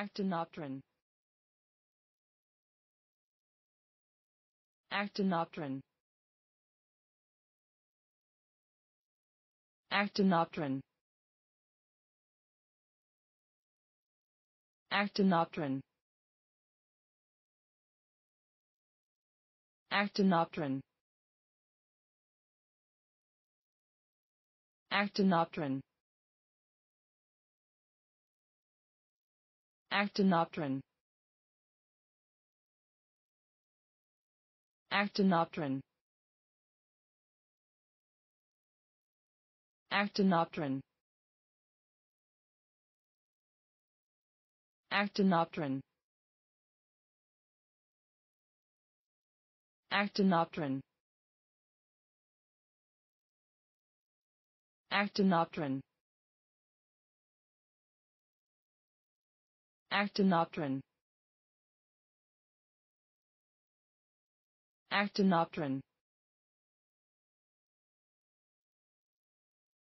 Actinopterin. Actinopterin. Actinopterin. Actinopterin. Actinopterin. Actinopterin. Actinopterin. Actinopterin. Actinopterin. Actinopterin. Actinopterin. Actinopterin. Actinopterin. Actinopterin.